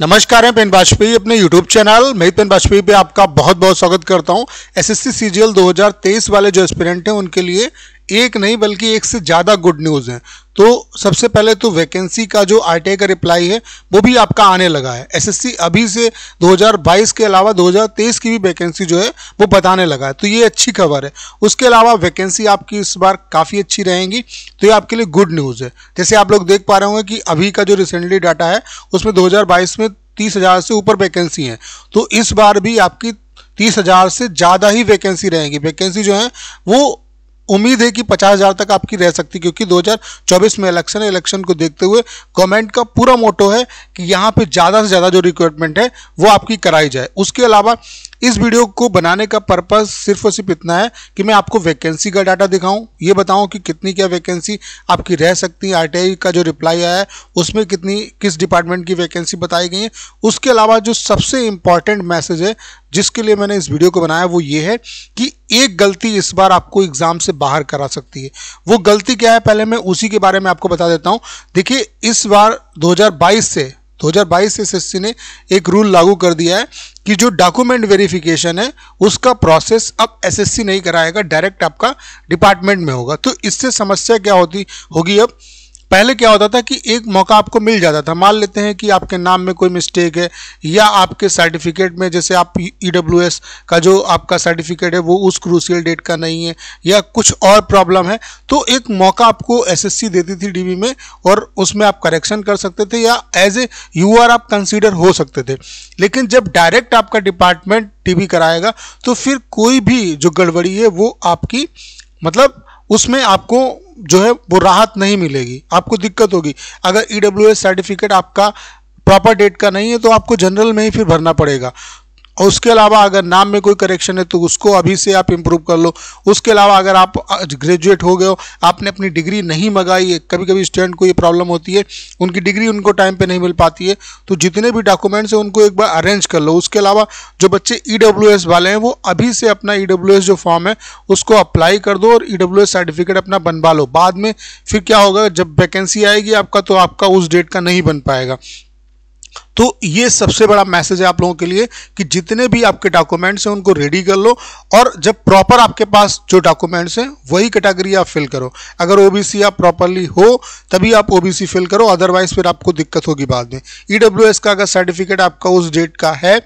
नमस्कार है पेन वाजपेयी अपने YouTube channel my Pen Vajpayee पे आपका बहुत बहुत स्वागत करता हूँ एसएससी सीजीएल 2023 वाले जो एस्पिरेंट हैं उनके लिए एक नहीं बल्कि एक से ज़्यादा गुड न्यूज़ हैं तो सबसे पहले तो वैकेंसी का जो आई का रिप्लाई है वो भी आपका आने लगा है एसएससी अभी से 2022 के अलावा 2023 की भी वैकेंसी जो है वो बताने लगा है तो ये अच्छी खबर है उसके अलावा वैकेंसी आपकी इस बार काफ़ी अच्छी रहेंगी तो ये आपके लिए गुड न्यूज़ है जैसे आप लोग देख पा रहे होंगे कि अभी का जो रिसेंटली डाटा है उसमें दो में तीस हज़ार से ऊपर वैकेंसी हैं तो इस बार भी आपकी तीस हज़ार से ज़्यादा ही वैकेंसी रहेंगी वैकेंसी जो है वो उम्मीद है कि पचास हज़ार तक आपकी रह सकती क्योंकि 2024 में इलेक्शन है इलेक्शन को देखते हुए गवर्नमेंट का पूरा मोटो है कि यहाँ पे ज़्यादा से ज़्यादा जो रिक्रूटमेंट है वो आपकी कराई जाए उसके अलावा इस वीडियो को बनाने का पर्पस सिर्फ और सिर्फ इतना है कि मैं आपको वैकेंसी का डाटा दिखाऊं ये बताऊं कि कितनी क्या वैकेंसी आपकी रह सकती है आरटीआई का जो रिप्लाई आया है उसमें कितनी किस डिपार्टमेंट की वैकेंसी बताई गई है उसके अलावा जो सबसे इंपॉर्टेंट मैसेज है जिसके लिए मैंने इस वीडियो को बनाया वो ये है कि एक गलती इस बार आपको एग्जाम से बाहर करा सकती है वो गलती क्या है पहले मैं उसी के बारे में आपको बता देता हूँ देखिए इस बार 2022 से 2022 से सी ने एक रूल लागू कर दिया है कि जो डॉक्यूमेंट वेरिफिकेशन है उसका प्रोसेस अब एसएससी नहीं कराएगा डायरेक्ट आपका डिपार्टमेंट में होगा तो इससे समस्या क्या होती होगी अब पहले क्या होता था कि एक मौका आपको मिल जाता था मान लेते हैं कि आपके नाम में कोई मिस्टेक है या आपके सर्टिफिकेट में जैसे आप ई e का जो आपका सर्टिफिकेट है वो उस क्रूसियल डेट का नहीं है या कुछ और प्रॉब्लम है तो एक मौका आपको एसएससी देती थी डीबी में और उसमें आप करेक्शन कर सकते थे या एज ए यू आप कंसिडर हो सकते थे लेकिन जब डायरेक्ट आपका डिपार्टमेंट टी कराएगा तो फिर कोई भी जो गड़बड़ी है वो आपकी मतलब उसमें आपको जो है वो राहत नहीं मिलेगी आपको दिक्कत होगी अगर ई e सर्टिफिकेट आपका प्रॉपर डेट का नहीं है तो आपको जनरल में ही फिर भरना पड़ेगा और उसके अलावा अगर नाम में कोई करेक्शन है तो उसको अभी से आप इम्प्रूव कर लो उसके अलावा अगर आप ग्रेजुएट हो गए हो आपने अपनी डिग्री नहीं मंगाई है कभी कभी स्टूडेंट को ये प्रॉब्लम होती है उनकी डिग्री उनको टाइम पर नहीं मिल पाती है तो जितने भी डॉक्यूमेंट्स हैं उनको एक बार अरेंज कर लो उसके अलावा जो बच्चे ई e वाले हैं वो अभी से अपना ई e जो फॉर्म है उसको अप्लाई कर दो और ई e सर्टिफिकेट अपना बनवा लो बाद में फिर क्या होगा जब वैकेंसी आएगी आपका तो आपका उस डेट का नहीं बन पाएगा तो ये सबसे बड़ा मैसेज है आप लोगों के लिए कि जितने भी आपके डॉक्यूमेंट्स हैं उनको रेडी कर लो और जब प्रॉपर आपके पास जो डॉक्यूमेंट्स हैं वही कैटेगरी आप फिल करो अगर ओबीसी आप प्रॉपरली हो तभी आप ओबीसी फिल करो अदरवाइज फिर आपको दिक्कत होगी बाद में ईडब्ल्यूएस e का अगर सर्टिफिकेट आपका उस डेट का है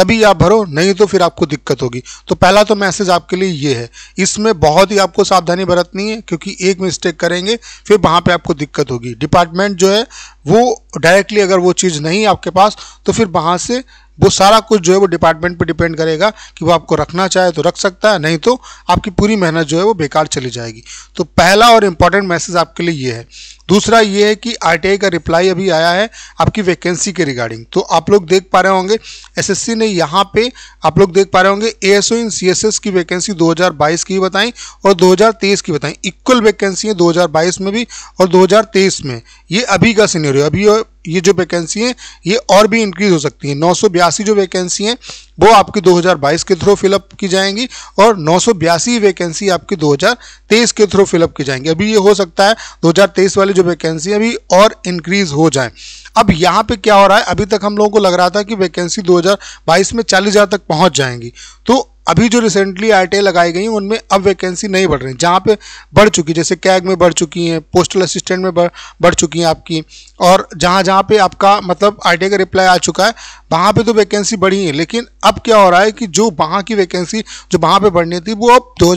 तभी आप भरो नहीं तो फिर आपको दिक्कत होगी तो पहला तो मैसेज आपके लिए ये है इसमें बहुत ही आपको सावधानी बरतनी है क्योंकि एक मिस्टेक करेंगे फिर वहाँ पे आपको दिक्कत होगी डिपार्टमेंट जो है वो डायरेक्टली अगर वो चीज़ नहीं है आपके पास तो फिर वहाँ से वो सारा कुछ जो है वो डिपार्टमेंट पे डिपेंड करेगा कि वो आपको रखना चाहे तो रख सकता है नहीं तो आपकी पूरी मेहनत जो है वो बेकार चली जाएगी तो पहला और इम्पॉर्टेंट मैसेज आपके लिए ये है दूसरा ये है कि आई का रिप्लाई अभी आया है आपकी वैकेंसी के रिगार्डिंग तो आप लोग देख पा रहे होंगे एसएससी ने यहाँ पे आप लोग देख पा रहे होंगे एएसओ इन सी की वैकेंसी 2022 की बताएं और 2023 की बताएं इक्वल वैकेंसी है 2022 में भी और 2023 में ये अभी का सीनियर अभी ये जो वैकेंसी है ये और भी इंक्रीज हो सकती है नौ जो वैकेंसी है वो आपकी 2022 के थ्रू फिलअप की जाएंगी और नौ वैकेंसी आपकी 2023 के थ्रू फिलअप की जाएंगी अभी ये हो सकता है 2023 वाली जो वैकेंसी अभी और इंक्रीज हो जाए अब यहाँ पे क्या हो रहा है अभी तक हम लोगों को लग रहा था कि वैकेंसी 2022 में 40,000 हज़ार तक पहुँच जाएंगी तो अभी जो रिसेंटली आर लगाई गई हैं उनमें अब वैकेंसी नहीं बढ़ रही जहाँ पे बढ़ चुकी जैसे कैग में बढ़ चुकी हैं पोस्टल असिस्टेंट में बढ़ बढ़ चुकी हैं आपकी और जहाँ जहाँ पे आपका मतलब आर का रिप्लाई आ चुका है वहाँ पे तो वैकेंसी बढ़ी है लेकिन अब क्या हो रहा है कि जो वहाँ की वैकेंसी जो वहाँ पर बढ़नी थी वो अब दो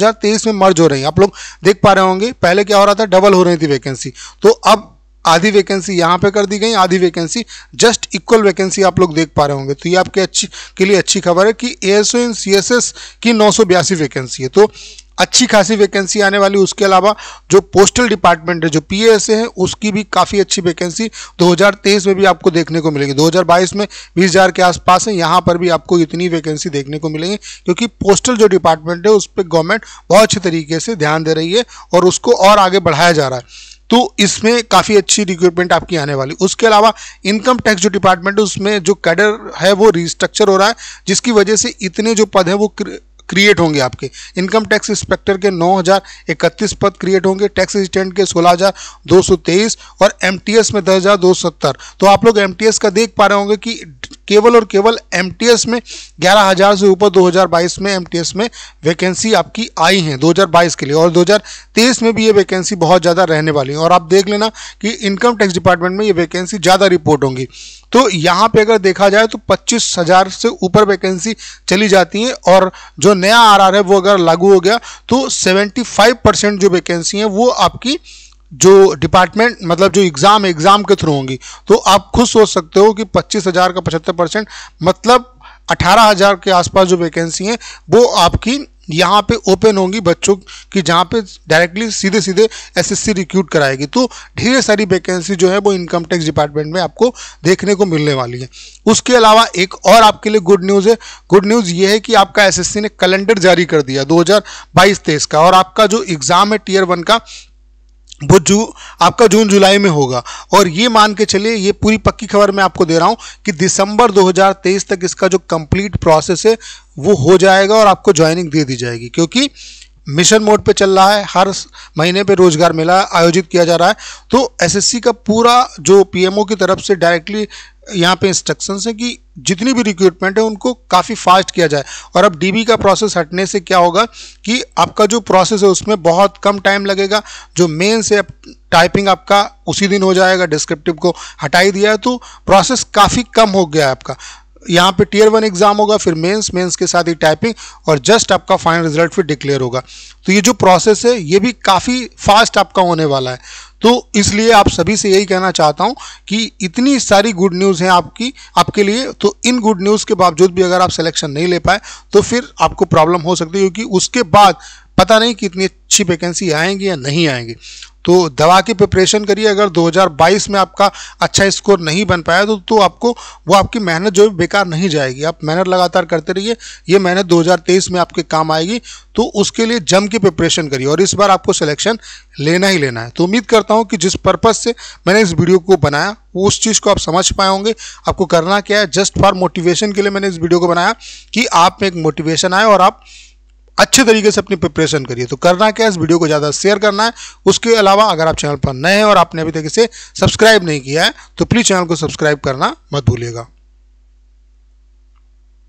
में मर्ज हो रही है आप लोग देख पा रहे होंगे पहले क्या हो रहा था डबल हो रही थी वैकेंसी तो अब आधी वैकेंसी यहाँ पे कर दी गई आधी वैकेंसी जस्ट इक्वल वैकेंसी आप लोग देख पा रहे होंगे तो ये आपके अच्छी के लिए अच्छी खबर है कि A S O in C S S की नौ सौ बयासी वैकेंसी है तो अच्छी खासी वैकेंसी आने वाली उसके अलावा जो पोस्टल डिपार्टमेंट है जो पी ए एस है उसकी भी काफ़ी अच्छी वैकेंसी 2023 में भी आपको देखने को मिलेगी 2022 में 20000 के आसपास है यहाँ पर भी आपको इतनी वैकेंसी देखने को मिलेंगी क्योंकि पोस्टल जो डिपार्टमेंट है उस पर गवर्नमेंट बहुत अच्छे तरीके से ध्यान दे रही है और उसको और आगे बढ़ाया जा रहा है तो इसमें काफ़ी अच्छी रिक्रूटमेंट आपकी आने वाली उसके अलावा इनकम टैक्स जो डिपार्टमेंट है उसमें जो कैडर है वो रिस्ट्रक्चर हो रहा है जिसकी वजह से इतने जो पद हैं वो क्रिएट होंगे आपके इनकम टैक्स इंस्पेक्टर के 9,031 पद क्रिएट होंगे टैक्स असिस्टेंट के तेईस और एमटीएस में सत्तर तो आप लोग एमटीएस का देख पा रहे होंगे कि केवल और केवल एम में ग्यारह हज़ार से ऊपर 2022 में एम में वैकेंसी आपकी आई हैं 2022 के लिए और 2023 में भी ये वैकेंसी बहुत ज़्यादा रहने वाली है और आप देख लेना कि इनकम टैक्स डिपार्टमेंट में ये वैकेंसी ज़्यादा रिपोर्ट होंगी तो यहाँ पे अगर देखा जाए तो पच्चीस हज़ार से ऊपर वैकेंसी चली जाती है और जो नया आर है वो अगर लागू हो गया तो 75 परसेंट जो वैकेंसी है वो आपकी जो डिपार्टमेंट मतलब जो एग्ज़ाम एग्ज़ाम के थ्रू होंगी तो आप खुद सोच सकते हो कि पच्चीस हज़ार का पचहत्तर परसेंट मतलब अठारह हज़ार के आसपास जो वैकेंसी हैं वो आपकी यहाँ पे ओपन होंगी बच्चों की जहाँ पे डायरेक्टली सीधे सीधे एसएससी रिक्रूट कराएगी तो ढेर सारी वैकेंसी जो है वो इनकम टैक्स डिपार्टमेंट में आपको देखने को मिलने वाली है उसके अलावा एक और आपके लिए गुड न्यूज़ है गुड न्यूज़ ये है कि आपका एसएससी ने कैलेंडर जारी कर दिया 2022-23 का और आपका जो एग्ज़ाम है टीयर वन का वो जू आपका जून जुलाई में होगा और ये मान के चलिए ये पूरी पक्की खबर मैं आपको दे रहा हूँ कि दिसंबर 2023 तक इसका जो कंप्लीट प्रोसेस है वो हो जाएगा और आपको ज्वाइनिंग दे दी जाएगी क्योंकि मिशन मोड पे चल रहा है हर महीने पे रोजगार मेला आयोजित किया जा रहा है तो एसएससी का पूरा जो पीएमओ की तरफ से डायरेक्टली यहाँ पे इंस्ट्रक्शंस हैं कि जितनी भी रिक्रूटमेंट है उनको काफ़ी फास्ट किया जाए और अब डीबी का प्रोसेस हटने से क्या होगा कि आपका जो प्रोसेस है उसमें बहुत कम टाइम लगेगा जो मेन से आप टाइपिंग आपका उसी दिन हो जाएगा डिस्क्रिप्टिव को हटाई दिया है तो प्रोसेस काफ़ी कम हो गया है आपका यहाँ पे टीयर वन एग्जाम होगा फिर मेंस मेंस के साथ ही टाइपिंग और जस्ट आपका फाइनल रिजल्ट फिर डिक्लेयर होगा तो ये जो प्रोसेस है ये भी काफ़ी फास्ट आपका होने वाला है तो इसलिए आप सभी से यही कहना चाहता हूँ कि इतनी सारी गुड न्यूज़ हैं आपकी आपके लिए तो इन गुड न्यूज़ के बावजूद भी अगर आप सिलेक्शन नहीं ले पाए तो फिर आपको प्रॉब्लम हो सकती है क्योंकि उसके बाद पता नहीं कि इतनी अच्छी वैकेंसी आएंगी या नहीं आएंगी तो दवा की प्रिपरेशन करिए अगर 2022 में आपका अच्छा स्कोर नहीं बन पाया तो, तो आपको वो आपकी मेहनत जो है बेकार नहीं जाएगी आप मेहनत लगातार करते रहिए ये मेहनत 2023 में आपके काम आएगी तो उसके लिए जम की प्रिपरेशन करिए और इस बार आपको सिलेक्शन लेना ही लेना है तो उम्मीद करता हूँ कि जिस पर्पज़ से मैंने इस वीडियो को बनाया वो उस चीज़ को आप समझ पाए होंगे आपको करना क्या है जस्ट फॉर मोटिवेशन के लिए मैंने इस वीडियो को बनाया कि आप में एक मोटिवेशन आए और आप अच्छे तरीके से अपनी प्रिपरेशन करिए तो करना क्या है इस वीडियो को ज़्यादा शेयर करना है उसके अलावा अगर आप चैनल पर नए हैं और आपने अभी तक इसे सब्सक्राइब नहीं किया है तो प्लीज़ चैनल को सब्सक्राइब करना मत भूलिएगा